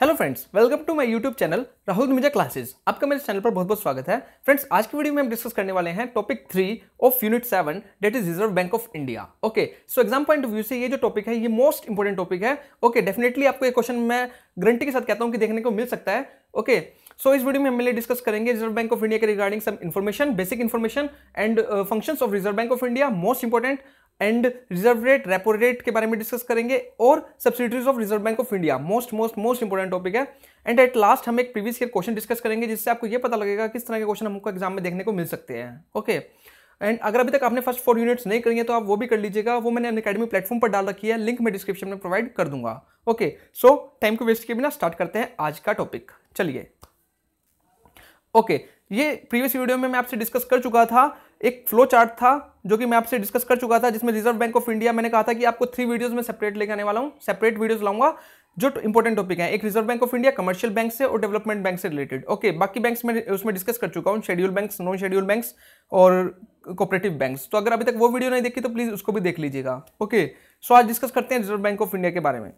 Hello friends welcome to my YouTube channel Rahul मिजा classes आपका मेरे चैनल पर बहुत बहुत स्वागत है फ्रेंड्स आज की वीडियो में हम डिस्कस करने वाले हैं topic three of unit seven that is Reserve Bank of India okay so exam point of view से ये जो टॉपिक है ये मोस्ट इंपॉर्टेंट टॉपिक है ओके okay, डेफिनेटली आपको ये क्वेश्चन मैं गारंटी के साथ कहता हूँ कि देखने को मिल सकता है ओके okay, सो so इस वीडियो में हम मिले डिस्कस करेंगे रिजर्व बैंक ऑफ इंडिया के regarding some information basic information and functions of Reserve Bank of India most important and reserve rate repo rate के बारे में डिस्कस करेंगे और subsidies of Reserve Bank of India most most most important topic है and at last हम एक previous year question discuss करेंगे जिससे आपको यह पता लगेगा किस तरह के क्वेश्चन हमको एग्जाम में देखने को मिल सकते हैं ओके okay. एंड अगर अभी तक आपने फर्स्ट फोर यूनिट्स नहीं करेंगे तो आप वो भी कर लीजिएगा वो मैंने अकेडमी प्लेटफॉर्म पर डाल रखी है लिंक मैं डिस्क्रिप्शन में प्रोवाइड कर दूंगा ओके सो टाइम को वेस्ट किए बिना स्टार्ट करते हैं आज का टॉपिक चलिए ओके okay, ये प्रीवियस वीडियो में मैं आपसे डिस्कस कर चुका था एक फ्लो चार्ट था जो कि मैं आपसे डिस्कस कर चुका था जिसमें रिजर्व बैंक ऑफ इंडिया मैंने कहा था कि आपको थ्री वीडियोस में सेपरेट लेके आने वाला हूँ सेपरेट वीडियोस लाऊंगा जो इंपॉर्टेंट टॉपिक है एक Reserve Bank of India commercial bank से और डेवलपमेंट बैंक से रिलेटेड ओके बाकी बैंक्स में उसमें डिस्कस कर चुका हूँ schedule bank non schedule bank और कोऑपरेटिव बैंक तो अगर अभी तक वो वीडियो नहीं देखी तो प्लीज़ उसको भी देख लीजिएगा ओके सो आज डिस्कस करते हैं रिजर्व बैंक ऑफ इंडिया के बारे में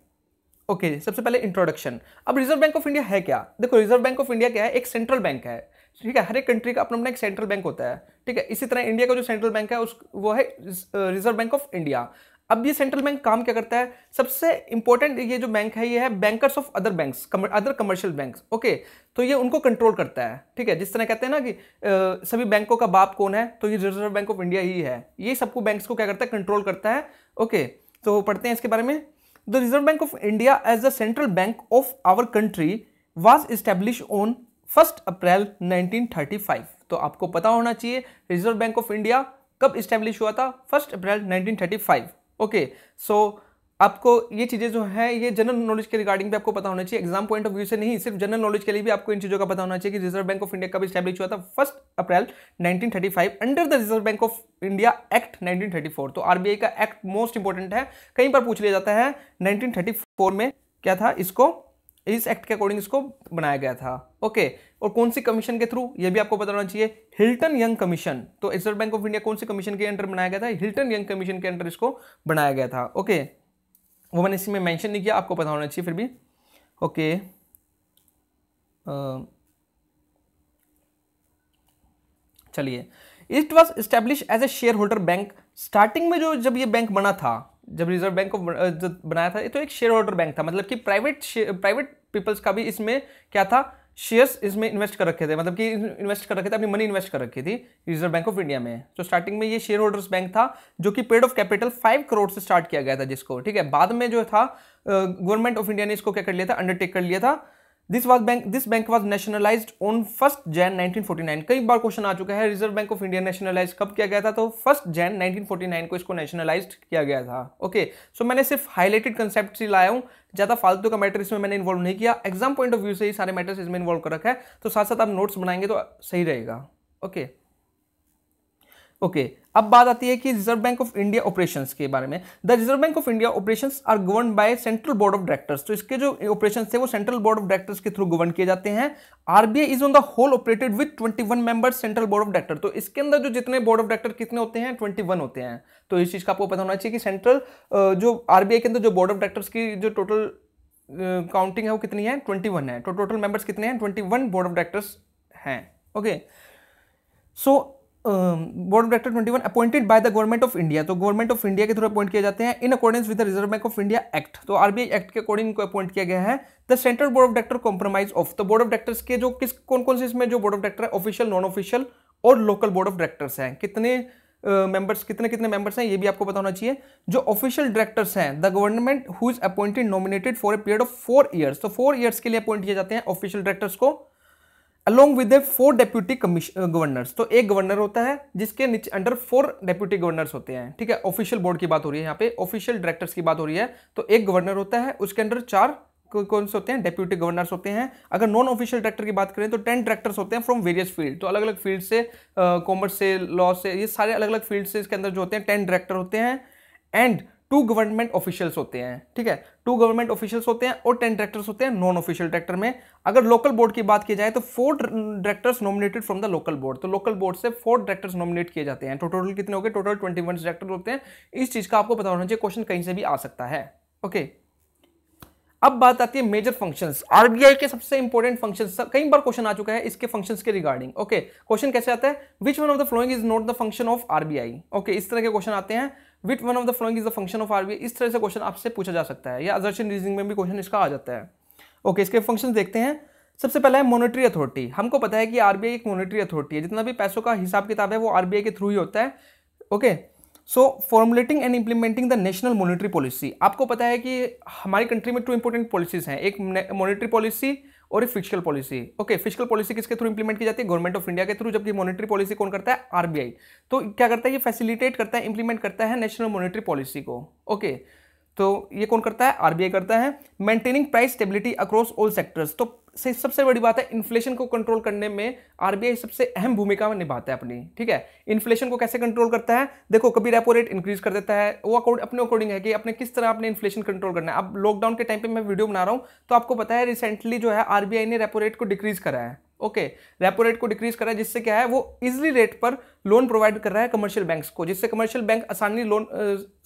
ओके okay, सबसे पहले इंट्रोडक्शन अब रिजर्व बैंक ऑफ इंडिया है क्या देखो रिजर्व बैंक ऑफ इंडिया क्या है एक सेंट्रल बैंक है ठीक है हर एक कंट्री का अपना अपना एक सेंट्रल बैंक होता है ठीक है इसी तरह इंडिया का जो सेंट्रल बैंक है उस वो है रिजर्व बैंक ऑफ इंडिया अब ये सेंट्रल बैंक काम क्या करता है सबसे इंपॉर्टेंट ये जो बैंक है ये है bankers of other bank other commercial bank okay तो ये उनको कंट्रोल करता है ठीक है जिस तरह कहते हैं ना कि आ, सभी बैंकों का बाप कौन है तो ये रिजर्व बैंक ऑफ इंडिया ही है ये सबको बैंक्स को क्या करता है कंट्रोल करता है ओके तो पढ़ते हैं इसके बारे में the Reserve Bank of India as the central bank of our country was establish on first April 1935 तो आपको पता होना चाहिए रिजर्व बैंक ऑफ इंडिया कब इस्टेब्लिश हुआ था फर्स्ट अप्रैल 1935 ओके सो आपको ये चीज़ें जो है ये जनरल नॉलेज के रिगार्डिंग भी आपको पता होना चाहिए एग्जाम पॉइंट ऑफ व्यू से नहीं सिर्फ जनरल नॉलेज के लिए भी आपको इन चीज़ों का पता होना चाहिए कि रिजर्व बैंक ऑफ इंडिया कब स्टैब्लिश हुआ था first April 1935 under the Reserve Bank of India act 1934 तो आरबीआई का एक्ट मोस्ट इंपॉर्टेंट है कहीं पर पूछ लिया जाता है नाइनटीन में क्या था इसको इस एक्ट के अकॉर्डिंग इसको बनाया गया था ओके और कौन सी कमीशन के थ्रू ये भी आपको पता होना चाहिए हिल्टन यंग कमीशन तो रिजर्व बैंक ऑफ इंडिया कौन सी कमीशन के अंडर बनाया गया था हिल्टन यंग कमीशन के अंडर इसको बनाया गया था ओके वो मैंने में मैंशन नहीं किया आपको पता होना चाहिए फिर भी ओके चलिए it was establish as a shareholder bank starting में जो जब ये बैंक बना था जब रिजर्व बैंक को जो बनाया था ये तो एक शेयर होल्डर बैंक था मतलब कि प्राइवेट प्राइवेट पीपल्स का भी इसमें क्या था शेयर्स इसमें इन्वेस्ट कर रखे थे मतलब कि इन्वेस्ट कर रखे थे अपनी मनी इन्वेस्ट कर रखी थी रिजर्व बैंक ऑफ इंडिया में तो स्टार्टिंग में ये शेयर होल्डर्स बैंक था जो कि paid off capital five crore से स्टार्ट किया गया था जिसको ठीक है बाद में जो था गवर्नमेंट ऑफ इंडिया ने इसको क्या कर लिया था अंडरटेक कर लिया था this was bank this bank was nationalize on first Jan nineteen forty nine कई बार क्वेश्चन आ चुका है Reserve Bank of India nationalize कब किया गया था तो first Jan nineteen forty nine को इसको नेशनलाइज किया गया था ओके okay, सो so मैंने सिर्फ हाईलाइटेड कंसेप्ट से लाया हूँ ज़्यादा फालतू का मैटर इसमें मैंने इन्वॉल्व नहीं किया एग्जाम पॉइंट ऑफ व्यू से ही सारे मैटर्स इसमें इन्वॉल्व कर रखा है तो साथ साथ आप नोट्स बनाएंगे तो सही रहेगा ओके okay. ओके okay, अब बात आती है कि Reserve Bank of India operations के बारे में the Reserve Bank of India operations are govern by central board of directors तो इसके जो ऑपरेशन थे वो सेंट्रल बोर्ड ऑफ डायरेक्टर्स के थ्रू गवर्न किए जाते हैं RBI is on the whole operated with twenty members central board of director तो इसके अंदर जो जितने बोर्ड ऑफ डायरेक्टर कितने होते हैं वन होते हैं तो इस चीज़ का आपको पता होना चाहिए कि सेंट्रल जो आरबीआई के अंदर जो बोर्ड ऑफ डायरेक्टर्स की जो टोटल काउंटिंग है वो कितनी है वन है तो टोटल मेंबर्स कितने हैं 21 बोर्ड ऑफ डायरेक्टर्स हैं okay so board of director twenty one appointed by the Government of India तो गवर्नमेंट ऑफ इंडिया के थ्रू अपॉइंट किए जाते हैं in accordance with Reserve Bank of India act तो RBI act के according इनको appoint किया गया है the central board of director compromise of तो बोर्ड ऑफ डायरेक्टर्स के जो किस कौन कौन से इसमें जो बोर्ड ऑफ डायरेक्टर है ऑफिशियल नॉन ऑफिशियल और लोकल बोर्ड ऑफ डायरेक्टर्स हैं कितने मेंबर्स uh, कितने कितने मेंबर्स हैं ये भी आपको बताना चाहिए जो ऑफिशियल डायरेक्टर्स हैं the government who is appointed nominated for a period of four years तो फोर ईयर्स के लिए अपॉइंट किए जाते हैं ऑफिशियल डायरेक्टर्स को along with four deputy governors तो एक गवर्नर होता है जिसके नीचे अंडर फोर डेप्यूटी गवर्नर्स होते हैं ठीक है ऑफिशियल बोर्ड की बात हो रही है यहाँ पे ऑफिशियल डायरेक्टर्स की बात हो रही है तो एक गवर्नर होता है उसके अंडर चार कौन से होते हैं डेप्यूटी गवर्नर्स होते हैं अगर नॉन ऑफिशियल डायरेक्टर की बात करें तो टेन डायरेक्टर्स होते हैं फ्रॉम वेरियस फील्ड तो अलग अलग फील्ड से कॉमर्स से लॉ से ये सारे अलग अलग फील्ड से इसके अंदर जो होते हैं टेन डायरेक्टर होते हैं एंड टू गवर्नमेंट ऑफिशियल्स होते हैं ठीक है टू गवर्नमेंट ऑफिशियल्स होते हैं और टेन डायरेक्टर्स होते हैं नॉन ऑफिशियल डायरेक्टर में अगर लोकल बोर्ड की बात की जाए तो four directors nominated from the local board तो लोकल बोर्ड से फोर डायरेक्टर्स नॉमिनेट किए जाते हैं तो टोटल कितने हो गए टोटल ट्वेंटी वन डायरेक्टर होते हैं इस चीज़ का आपको बता होना चाहिए क्वेश्चन कहीं से भी आ सकता है ओके okay. अब बात आती है मेजर फंक्शंस आरबीआई के सबसे इंपॉर्टेंट फंक्शंस कई बार क्वेश्चन आ चुका है इसके फंक्शंस के रिगार्डिंग ओके क्वेश्चन कैसे आता है which one of the following is not the function of RBI okay इस तरह के क्वेश्चन आते हैं which one of the following is the function of RBI इस तरह से क्वेश्चन आपसे पूछा जा सकता है या अजर्शन रीजनिंग में भी क्वेश्चन इसका आ जाता है ओके okay, इसके फंक्शन देखते हैं सबसे पहले है मॉनेटरी अथॉरिटी हमको पता है कि आरबीआई एक मॉनेटरी अथॉरिटी है जितना भी पैसों का हिसाब किताब है वो आरबीआई के थ्रू ही होता है okay so formulating and implementing the national monetary policy आपको पता है कि हमारी कंट्री में टू इंपॉर्टेंट पॉलिसीज़ हैं एक मॉनेटरी पॉलिसी और physical policy okay physical policy किसके थ्रू इंप्लीमेंट की जाती है गवर्नमेंट ऑफ इंडिया के थ्रू जबकि मॉनिटरी पॉलिसी कौन करता है आरबीआई तो क्या करता है ये फैसिलिटेट करता है इंप्लीमेंट करता है नेशनल मॉनिटरी पॉलिसी को ओके तो ये कौन करता है आरबीआई करता है maintaining price stability across all sectors तो से सबसे बड़ी बात है इन्फ्लेशन को कंट्रोल करने में आरबीआई सबसे अहम भूमिका में निभाता है अपनी ठीक है इन्फ्लेशन को कैसे कंट्रोल करता है देखो कभी रेपो रेट इंक्रीज कर देता है वो अकॉर्ड अपने अकॉर्डिंग है कि अपने किस तरह अपने इन्फ्लेशन कंट्रोल करना है अब लॉकडाउन के टाइम पे मैं वीडियो बना रहा हूँ तो आपको पता है रिसेंटली जो है आरबीआई ने रेपो रेट को डिक्रीज करा है ओके रेपो रेट को डिक्रीज करा है जिससे क्या है वो इजिली रेट पर लोन प्रोवाइड कर रहा है कमर्शियल बैंक्स को जिससे कमर्शियल बैंक आसानी लोन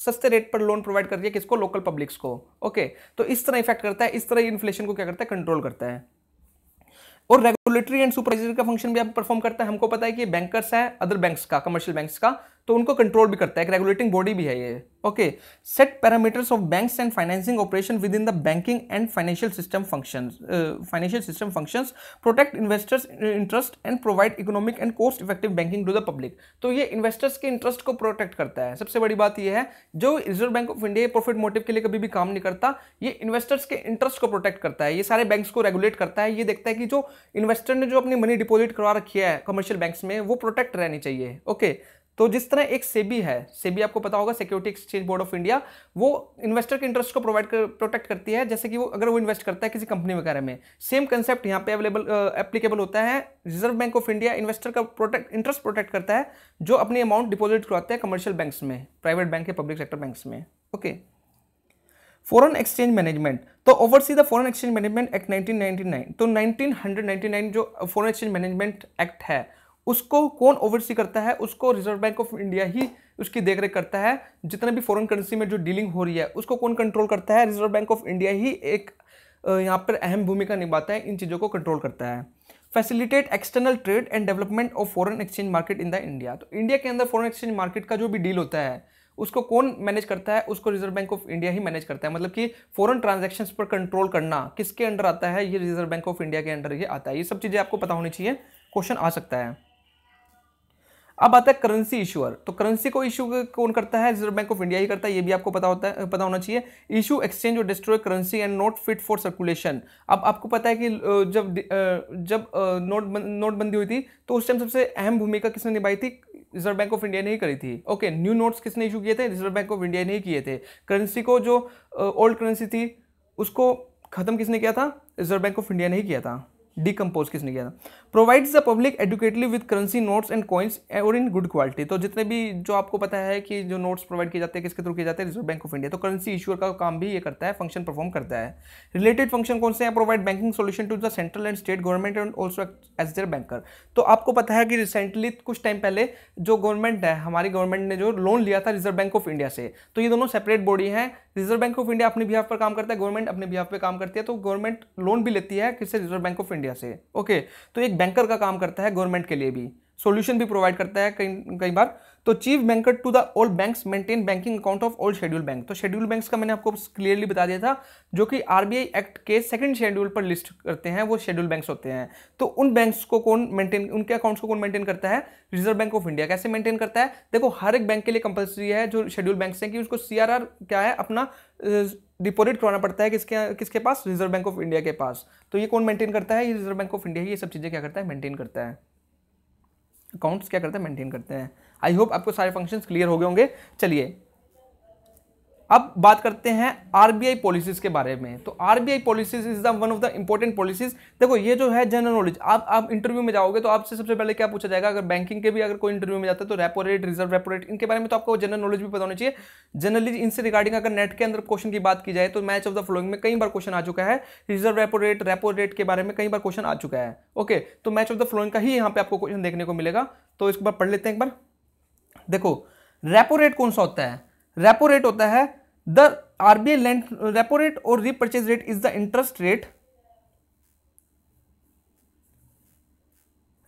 सस्ते रेट पर लोन प्रोवाइड कर रही है किसको लोकल पब्लिक्स को ओके okay, तो इस तरह इफेक्ट करता है इस तरह इन्फ्लेशन को क्या करता है कंट्रोल करता है और रेगुलेटरी एंड सुपरवाइजरी का फंक्शन भी परफॉर्म करता है हमको पता है कि बैंकर्स है अदर बैंक्स का कमर्शियल बैंक्स का तो उनको कंट्रोल भी करता है एक रेगुलेटिंग बॉडी भी है ये okay set parameters of banks and financing operation within the banking and financial system function financial system functions protect investors interest and provide economic and cost effective banking to the public तो ये investors के interest को protect करता है सबसे बड़ी बात यह है जो Reserve Bank of India profit motive के लिए कभी भी काम नहीं करता ये इन्वेस्टर्स के इंटरेस्ट को प्रोटेक्ट करता है ये सारे बैंक्स को रेगुलेट करता है ये देखता है कि जो इन्वेस्टर ने जो अपनी मनी डिपॉजिट करवा रखी है कमर्शियल बैंक्स में वो प्रोटेक्ट रहनी चाहिए ओके okay. तो जिस तरह एक सेबी है सेबी आपको पता होगा Security Exchange Board of India वो इन्वेस्टर के इंटरेस्ट को प्रोवाइड कर प्रोटेक्ट करती है जैसे कि वो अगर वो इन्वेस्ट करता है किसी कंपनी वगैरह में सेम कंसेप्ट यहाँ पे अवेलेबल एप्लीकेबल होता है Reserve Bank of India investor का प्रोटेक्ट इंटरेस्ट प्रोटेक्ट करता है जो अपनी अमाउंट डिपोजिट करवाते हैं कमर्शियल बैंक्स में प्राइवेट बैंक या पब्लिक सेक्टर बैंक्स में ओके फॉरन एक्सचेंज मैनेजमेंट तो oversee the Foreign exchange Management Act 1999 तो 1999 जो फॉरन एक्सचेंज मैनेजमेंट एक्ट है उसको कौन ओवरसी करता है उसको रिजर्व बैंक ऑफ इंडिया ही उसकी रेख करता है जितने भी फॉरेन करेंसी में जो डीलिंग हो रही है उसको कौन कंट्रोल करता है रिजर्व बैंक ऑफ इंडिया ही एक यहाँ पर अहम भूमिका निभाता है इन चीज़ों को कंट्रोल करता है facilitate external trade and development of foreign exchange market in the India तो इंडिया के अंदर फॉरेन एक्सचेंज मार्केट का जो भी डील होता है उसको कौन मैनेज करता है उसको रिजर्व बैंक ऑफ इंडिया ही मैनेज करता है मतलब कि फॉरेन ट्रांजेक्शन पर कंट्रोल करना किसके अंडर आता है ये रिजर्व बैंक ऑफ इंडिया के अंडर ये आता है ये सब चीज़ें आपको पता होनी चाहिए क्वेश्चन आ सकता है अब आता है करेंसी इशूअर तो करेंसी को इशू कौन करता है रिजर्व बैंक ऑफ इंडिया ही करता है ये भी आपको पता होता है पता होना चाहिए इशू एक्सचेंज और destroy currency and note fit for circulation अब आपको पता है कि जब जब नोट नोटबंदी हुई थी तो उस टाइम सबसे अहम भूमिका किसने निभाई थी रिजर्व बैंक ऑफ इंडिया ने ही करी थी ओके न्यू नोट्स किसने इशू किए थे रिजर्व बैंक ऑफ इंडिया ने ही किए थे करेंसी को जो ओल्ड करेंसी थी उसको ख़त्म किसने किया था रिजर्व बैंक ऑफ इंडिया ने ही किया था डिकम्पोज किसने किया था provides the public adequately with currency notes and coins और इन गुड क्वालिटी तो जितने भी जो आपको पता है कि जो नोट्स प्रोवाइड किए जाते हैं किसके थ्रू किए जाते हैं रिजर्व बैंक ऑफ इंडिया तो करेंसी इश्यूअर का काम भी ये करता है फंक्शन परफॉर्म करता है रिलेटेड फंक्शन कौन से हैं provide banking solution to the central and state government and also as their banker तो आपको पता है कि रिसेंटली कुछ टाइम पहले जो गवर्नमेंट है हमारी गवर्नमेंट ने जो लोन लिया था रिजर्व बैंक ऑफ इंडिया से तो ये दोनों सेपरेट बॉडी हैं रिजर्व बैंक ऑफ इंडिया अपने बिहाफ पर काम करता है गवर्नमेंट अपने बिहाफ पर काम करती है तो गवर्नमेंट लोन भी लेती है किससे रिजर्व बैंक ऑफ इंडिया से ओके तो एक बैंकर का काम करता है गवर्नमेंट के लिए भी सोल्यूशन भी प्रोवाइड करता है कई कई बार तो chief banker to the old banks maintain banking account of old schedule bank तो शेड्यूल बैंक्स का मैंने आपको क्लियरली बता दिया था जो कि आरबीआई एक्ट के सेकंड शेड्यूल पर लिस्ट करते हैं वो शेड्यूल बैंक्स होते हैं तो उन बैंक्स को कौन मेंटेन उनके अकाउंट्स को कौन मेंटेन करता है रिजर्व बैंक ऑफ इंडिया कैसे मेंटेन करता है देखो हर एक बैंक के लिए कंपलसरी है जो शेड्यूल बैंक हैं कि उसको सी क्या है अपना डिपोजिट करवाना पड़ता है किसके किसके पास रिजर्व बैंक ऑफ इंडिया के पास तो ये कौन मेंटेन करता है ये रिजर्व बैंक ऑफ इंडिया ये सब चीज़ें क्या करता है मेंटेन करता है अकाउंट्स क्या करते हैं मेंटेन करते हैं आई होप आपको सारे फंक्शंस क्लियर हो गए होंगे चलिए अब बात करते हैं आरबीआई पॉलिसीज के बारे में तो RBI policies is the one of the important policies देखो ये जो है जनरल नॉलेज आप आप इंटरव्यू में जाओगे तो आपसे सबसे पहले क्या पूछा जाएगा अगर बैंकिंग के भी अगर कोई इंटरव्यू में जाता है तो repo rate reserve repo rate इनके बारे में तो आपको जनरल नॉलेज भी पता होना चाहिए जनरली इनसे रिगार्डिंग अगर नेट के अंदर क्वेश्चन की बात की जाए तो मैच ऑफ द फ्लोइंग में कई बार क्वेश्चन आ चुका है reserve repo rate repo rate के बारे में कई बार क्वेश्चन आ चुका है ओके तो मैच ऑफ द फ्लोइंग का ही यहाँ पे आपको क्वेश्चन देखने को मिलेगा तो इसके बाद पढ़ लेते हैं एक बार देखो रेपो रेट कौन सा होता है रेपो रेट होता है the RBI lend repo rate और repurchase rate is the interest rate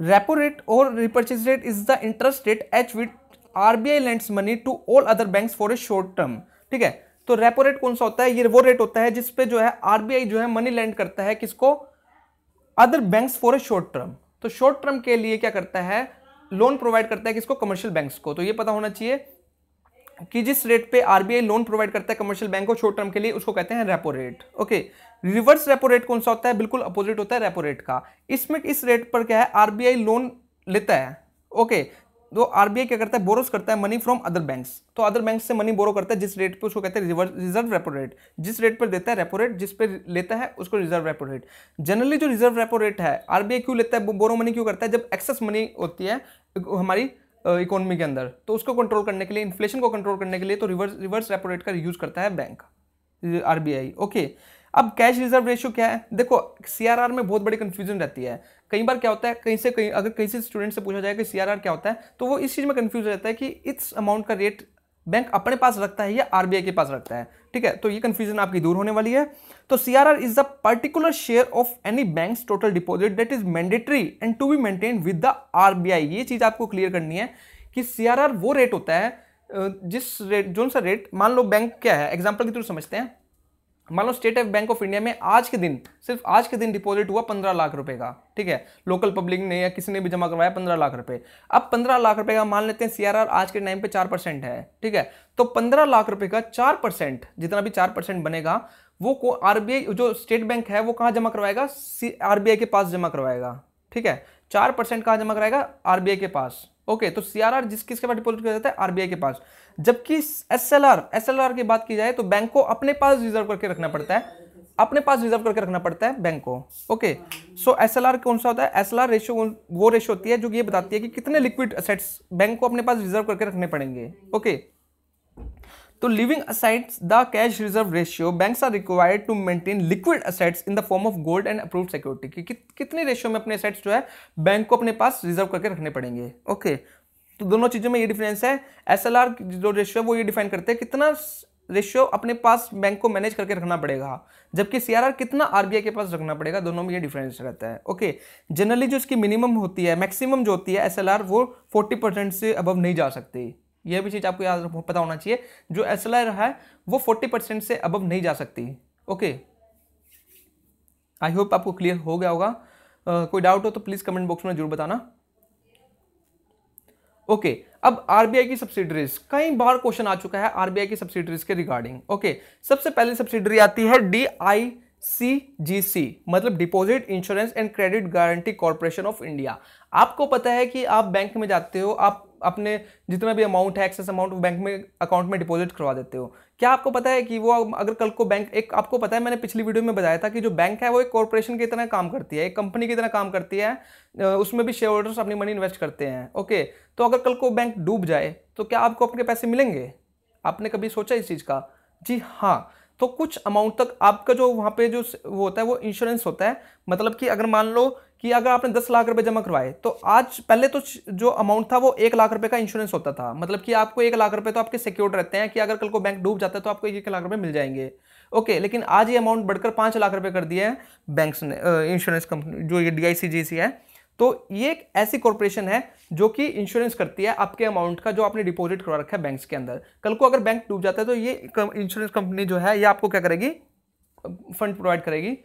repo rate और repurchase rate is the interest rate at which RBI lends money to all other banks for a short term ठीक है तो repo rate कौन सा होता है ये वो रेट होता है जिसपे जो है आरबीआई जो है मनी लैंड करता है किसको other banks for a short term तो शॉर्ट टर्म के लिए क्या करता है लोन प्रोवाइड करता है किसको कमर्शियल बैंक्स को तो ये पता होना चाहिए कि जिस रेट पे आरबीआई लोन प्रोवाइड करता है कमर्शियल बैंक को शॉर्ट टर्म के लिए उसको कहते हैं repo rate okay reverse repo rate कौन सा होता है बिल्कुल अपोजिट होता है रेपो रेट का इसमें इस रेट पर क्या है आरबीआई लोन लेता है ओके तो आरबीआई क्या करता है बोरोस करता है मनी फ्रॉम अदर बैंक्स तो अदर बैंक से मनी बोरो करता है जिस रेट पे उसको कहते हैं रिजर्व रेपो रेट जिस रेट पर देता है रेपो रेट जिस पे लेता है उसको रिजर्व रेपो रेट जनरली जो रिजर्व रेपो रेट है आरबीआई क्यों लेता है बोरो मनी क्यों करता है जब एक्सेस मनी होती है हमारी इकोनॉमी के अंदर तो उसको कंट्रोल करने के लिए इन्फ्लेशन को कंट्रोल करने के लिए तो रिवर्स रिवर्स रेपो रेट का यूज़ करता है बैंक आर ओके अब कैश रिजर्व रेशियो क्या है देखो सी में बहुत बड़ी कंफ्यूजन रहती है कई बार क्या होता है कहीं से कहीं अगर कहीं से स्टूडेंट से पूछा जाए कि सी क्या होता है तो वो इस चीज़ में कंफ्यूज रहता है कि इस अमाउंट का रेट बैंक अपने पास रखता है या आरबीआई के पास रखता है ठीक है तो ये कंफ्यूजन आपकी दूर होने वाली है तो C R R is the particular share of any bank total deposit that is mandatory and to be maintain with the RBI ये चीज आपको क्लियर करनी है कि सी आर आर वो रेट होता है जिस रेट जो सा रेट मान लो बैंक क्या है एग्जाम्पल के थ्रू समझते हैं मान लो स्टेट बैंक ऑफ इंडिया में आज के दिन सिर्फ आज के दिन डिपॉजिट हुआ पंद्रह लाख रुपए का ठीक है लोकल पब्लिक ने या किसी ने भी जमा करवाया पंद्रह लाख रुपए अब पंद्रह लाख रुपए का मान लेते हैं सीआरआर आज के टाइम पे चार परसेंट है ठीक है तो पंद्रह लाख रुपए का चार परसेंट जितना भी चार परसेंट बनेगा वो को आरबीआई जो स्टेट बैंक है वो कहाँ जमा करवाएगा आरबीआई के पास जमा करवाएगा ठीक है चार परसेंट कहाँ जमा कराएगा आरबीआई के पास ओके तो सीआरआर जिस किसके पास डिपोजिट किया जाता है आरबीआई के पास जबकि एसएलआर एसएलआर की बात की जाए तो बैंक को अपने पास रिजर्व करके रखना पड़ता है अपने पास रिजर्व करके रखना पड़ता है बैंक को ओके सो एस कौन सा होता है एस एल रेशियो वो रेशियो होती है जो ये बताती है कि कितने लिक्विड असेट्स बैंक को अपने पास रिजर्व करके रखने पड़ेंगे ओके okay. तो leaving aside the cash reserve ratio banks are required to maintain liquid assets in the form of gold and approved security कि, कि कितने रेशियो में अपने असाइट्स जो है बैंक को अपने पास रिजर्व करके रखने पड़ेंगे ओके तो दोनों चीज़ों में ये डिफरेंस है एस एल आर जो रेशियो है वो ये डिफाइन करते हैं कितना रेशियो अपने पास बैंक को मैनेज करके रखना पड़ेगा जबकि सीआरआर कितना आरबीआई के पास रखना पड़ेगा दोनों में ये डिफरेंस रहता है ओके जनरली जो इसकी मिनिमम होती है मैक्सिमम जो होती है एसएलआर वो 40 परसेंट से अबव नहीं जा सकती यह भी चीज़ आपको याद पता होना चाहिए जो एस है वो फोर्टी परसेंट से अबव नहीं जा सकती ओके आई होप आपको क्लियर हो गया होगा uh, कोई डाउट हो तो प्लीज़ कमेंट बॉक्स में जरूर बताना ओके okay, अब आरबीआई की सब्सिडरीज कई बार क्वेश्चन आ चुका है आरबीआई की सब्सिडरीज के रिगार्डिंग ओके okay, सबसे पहले सब्सिडरी आती है D I C G C मतलब deposit insurance and credit guarantee corporation of India आपको पता है कि आप बैंक में जाते हो आप अपने जितना भी अमाउंट है एक्सेस अमाउंट बैंक में अकाउंट में डिपॉजिट करवा देते हो क्या आपको पता है कि वो अगर कल को बैंक एक आपको पता है मैंने पिछली वीडियो में बताया था कि जो बैंक है वो एक कॉरपोरेशन की तरह काम करती है एक कंपनी की तरह काम करती है उसमें भी शेयर होल्डर्स अपनी मनी इन्वेस्ट करते हैं ओके तो अगर कल को बैंक डूब जाए तो क्या आपको अपने पैसे मिलेंगे आपने कभी सोचा इस चीज़ का जी हाँ तो कुछ अमाउंट तक आपका जो वहाँ पे जो वो होता है वो इंश्योरेंस होता है मतलब कि अगर मान लो कि अगर आपने दस लाख रुपए जमा करवाए तो आज पहले तो जो अमाउंट था वो एक लाख रुपए का इंश्योरेंस होता था मतलब कि आपको एक लाख रुपए तो आपके सिक्योर्ड रहते हैं कि अगर कल को बैंक डूब जाता है तो आपको एक लाख रुपए मिल जाएंगे ओके लेकिन आज ये अमाउंट बढ़कर पाँच लाख रुपये कर दिया है बैंक ने इंश्योरेंस कंपनी जो ये डी है तो ये एक ऐसी कॉरपोरेशन है जो कि इंश्योरेंस करती है आपके अमाउंट का जो आपने डिपॉजिट करवा रखा है बैंक्स के अंदर कल को अगर बैंक डूब जाता है तो ये इंश्योरेंस कंपनी जो है ये आपको क्या करेगी फंड प्रोवाइड करेगी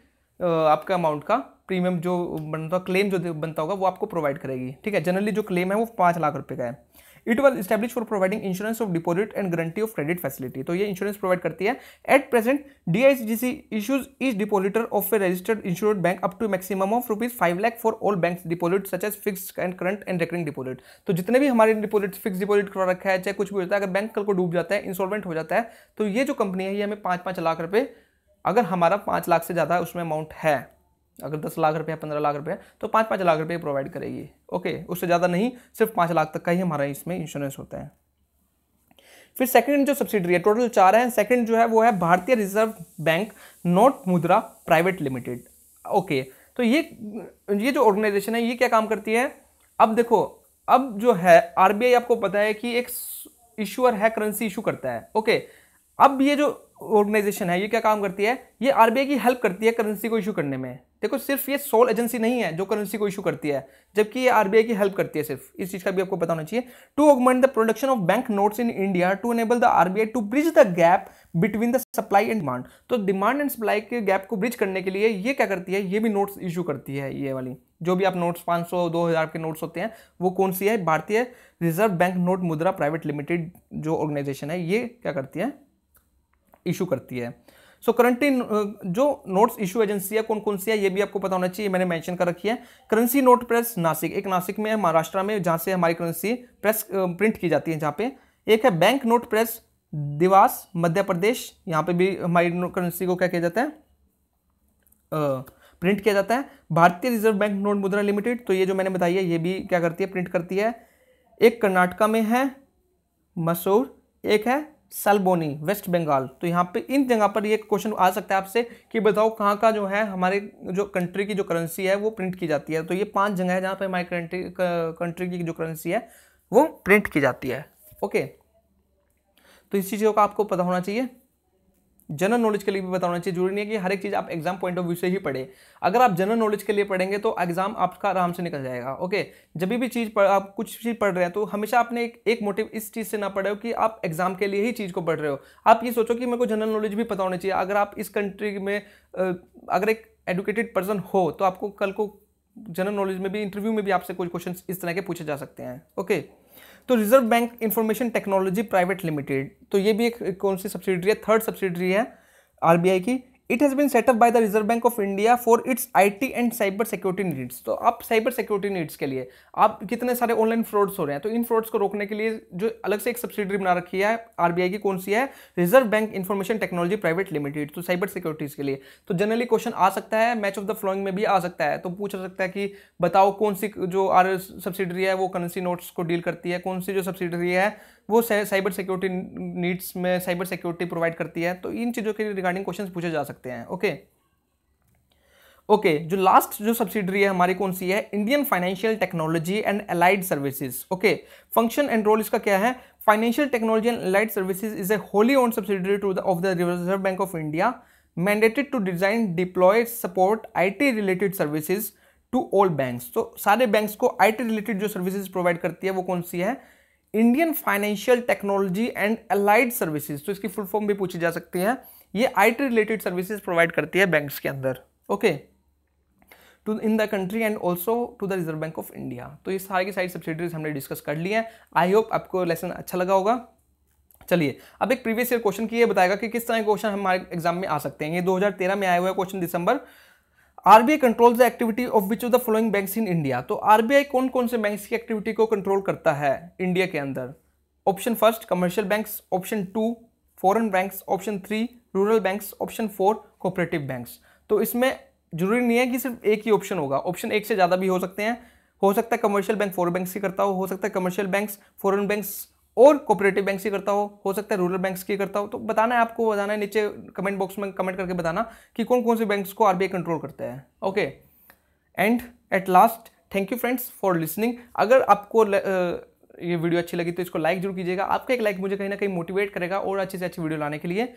आपका अमाउंट का प्रीमियम जो बनता होगा क्लेम जो बनता होगा वो आपको प्रोवाइड करेगी ठीक है जनरली जो क्लेम है वो पाँच लाख रुपये का है it was establish for providing insurance of deposit and guarantee of credit facility तो ये इंश्योरेंस प्रोवाइड करती है at present D I C issues is depositor of a registered insured bank up to maximum of rupees five lakh for all bank deposit such as fix and current and recurring deposit तो जितने भी हमारे deposit fix deposit करवा रखा है चाहे कुछ भी होता है अगर बैंक कल को डूब जाता है इंस्टॉलमेंट हो जाता है तो ये जो कंपनी है ये हमें पाँच पाँच लाख रुपये अगर हमारा पाँच लाख से ज़्यादा उसमें अमाउंट है अगर दस लाख रुपये पंद्रह लाख रुपये तो पाँच पाँच लाख रुपये प्रोवाइड करेगी ओके उससे ज़्यादा नहीं सिर्फ पाँच लाख तक का ही हमारा इसमें इंश्योरेंस होता है फिर सेकंड जो सब्सिडी है टोटल चार है सेकंड जो है वो है Bharatiya Reserve Bank Note Mudra Private Limited okay तो ये ये जो ऑर्गेनाइजेशन है ये क्या काम करती है अब देखो अब जो है आरबीआई आपको पता है कि एक इशूअर है करेंसी इशू करता है ओके अब ये जो ऑर्गेनाइजेशन है ये क्या काम करती है ये आरबीआई की हेल्प करती है करेंसी को इशू करने में देखो सिर्फ ये सोल एजेंसी नहीं है जो करेंसी को इशू करती है जबकि ये आरबीआई की हेल्प करती है सिर्फ इस चीज़ का भी आपको पता होना चाहिए to augment the production of bank notes in India to enable the RBI to bridge the gap between the supply and demand तो डिमांड एंड सप्लाई के गैप को ब्रिज करने के लिए ये क्या करती है ये भी नोट्स इशू करती है ये वाली जो भी आप नोट्स 500 2000 के नोट्स होते हैं वो कौन सी है Bharatiya Reserve Bank Note Mudra Private Limited जो ऑर्गेनाइजेशन है ये क्या करती है इशू करती है सो so, करंटली uh, जो नोट्स इशू एजेंसी है कौन कौन सी है ये भी आपको पता होना चाहिए मैंने मेंशन कर रखी है करेंसी नोट प्रेस नासिक एक नासिक में है महाराष्ट्र में जहाँ से हमारी करेंसी प्रेस प्रिंट की जाती है जहाँ पे एक है bank note press Dewas Madhya Pradesh यहाँ पे भी हमारी करेंसी को क्या किया जाता है आ, uh, प्रिंट किया जाता है Bharatiya Reserve Bank Note Mudra Limited तो ये जो मैंने बताई है ये भी क्या करती है प्रिंट करती है एक कर्नाटका में है मसूर एक है सलबोनी वेस्ट बंगाल तो यहाँ पे इन जगह पर ये क्वेश्चन आ सकता है आपसे कि बताओ कहाँ का जो है हमारे जो कंट्री की जो करेंसी है वो प्रिंट की जाती है तो ये पांच जगह है जहाँ पे हमारी कंट्री कंट्री की जो करेंसी है वो प्रिंट की जाती है ओके तो इस चीज़ों का आपको पता होना चाहिए जनरल नॉलेज के लिए भी बताना चाहिए जरूरी नहीं है कि हर एक चीज़ आप एग्जाम पॉइंट ऑफ व्यू से ही पढ़े अगर आप जनरल नॉलेज के लिए पढ़ेंगे तो एग्जाम आपका आराम से निकल जाएगा ओके जब भी चीज़ पढ़ आप कुछ चीज़ पढ़ रहे हैं तो हमेशा आपने एक, एक मोटिव इस चीज़ से ना पढ़े हो कि आप एग्जाम के लिए ही चीज़ को पढ़ रहे हो आप ये सोचो कि मेरे को जनरल नॉलेज भी पता होना चाहिए अगर आप इस कंट्री में अगर एक एडुकेटेड पर्सन हो तो आपको कल को जनरल नॉलेज में भी इंटरव्यू में भी आपसे कुछ क्वेश्चन इस तरह के पूछे जा सकते हैं ओके तो Reserve Bank Information Technology Private Limited तो ये भी एक कौन सी सब्सिडरी है थर्ड सब्सिडरी है आरबीआई की it has been set up by the Reserve Bank of India for its IT and cyber security needs तो आप साइबर सिक्योरिटी नीड्स के लिए आप कितने सारे ऑनलाइन फ्रॉड्स हो रहे हैं तो इन फ्रॉड्स को रोकने के लिए जो अलग से एक सब्सिडरी बना रखी है आरबीआई की कौन सी है Reserve Bank Information Technology Private Limited तो साइबर सिक्योरिटीज़ के लिए तो जनरली क्वेश्चन आ सकता है मैच ऑफ द फ्लोइंग में भी आ सकता है तो पूछ सकता है कि बताओ कौन सी जो आर सब्सिडरी है वो करेंसी नोट्स को डील करती है कौन सी जो सब्सिडरी है वो साइबर सिक्योरिटी नीड्स में साइबर सिक्योरिटी प्रोवाइड करती है तो इन चीज़ों के रिगार्डिंग क्वेश्चन पूछे जा सकते हैं ओके ओके जो लास्ट जो सब्सिडरी है हमारी कौन सी है Indian financial technology and allied services okay function and role इसका क्या है financial technology and allied services is a wholly owned subsidiary to the of the Reserve Bank of India mandated to design deploy support I related services to all banks तो सारे banks को I related जो services provide करती है वो कौन सी है Indian financial technology and allied services तो इसकी फुल फॉर्म भी पूछी जा सकती है ये आईटी रिलेटेड सर्विसेज प्रोवाइड करती है बैंक्स के अंदर okay to in the country and also to the Reserve Bank of India तो ये सारी की सारी सब्सिडीज हमने डिस्कस कर ली है आई होप आपको लेसन अच्छा लगा होगा चलिए अब एक प्रीवियस ईयर क्वेश्चन की ये बताएगा कि किस तरह के क्वेश्चन हमारे एग्जाम में आ सकते हैं ये 2013 में आया हुआ क्वेश्चन दिसंबर RBI control the activity of which of the following banks in India तो आरबीआई कौन कौन से बैंक्स की एक्टिविटी को कंट्रोल करता है इंडिया के अंदर option first commercial banks option two foreign banks option three rural banks option four cooperative banks तो इसमें जरूरी नहीं है कि सिर्फ एक ही ऑप्शन होगा ऑप्शन एक से ज़्यादा भी हो सकते हैं हो सकता है कमर्शियल बैंक फॉरन बैंक्स ही करता हो हो सकता है कमर्शियल बैंक्स फॉरन बैंक्स और कोऑपरेटिव बैंक से करता हो हो सकता है रूरल बैंक की करता हो तो बताना है आपको बताना है नीचे कमेंट बॉक्स में कमेंट करके बताना कि कौन कौन से बैंक्स को आरबीआई कंट्रोल करता है okay and at last thank you friends for listening अगर आपको ये वीडियो अच्छी लगी तो इसको लाइक जरूर कीजिएगा आपका एक लाइक मुझे कहीं ना कहीं मोटिवेट करेगा और अच्छे से अच्छी वीडियो लाने के लिए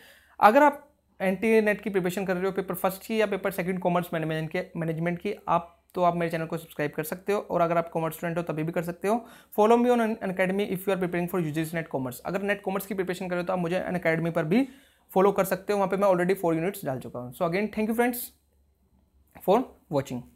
अगर आप एन नेट की प्रिपरेशन कर रहे हो पेपर फर्स्ट की या पेपर सेकंड कॉमर्स मैनेजमेंट के मैनेजमेंट की आप तो आप मेरे चैनल को सब्सक्राइब कर सकते हो और अगर आप कॉमर्स स्टूडेंट हो तभी भी कर सकते हो follow me on Unacademy if you are preparing for UGC NET commerce अगर नेट कॉमर्स की प्रिपरेशन करें तो आप मुझे अन अकेडमी पर भी फॉलो कर सकते हो वहाँ पर मैं ऑलरेडी फोर यूनिट्स डाल चुका हूँ so again thank you friends for watching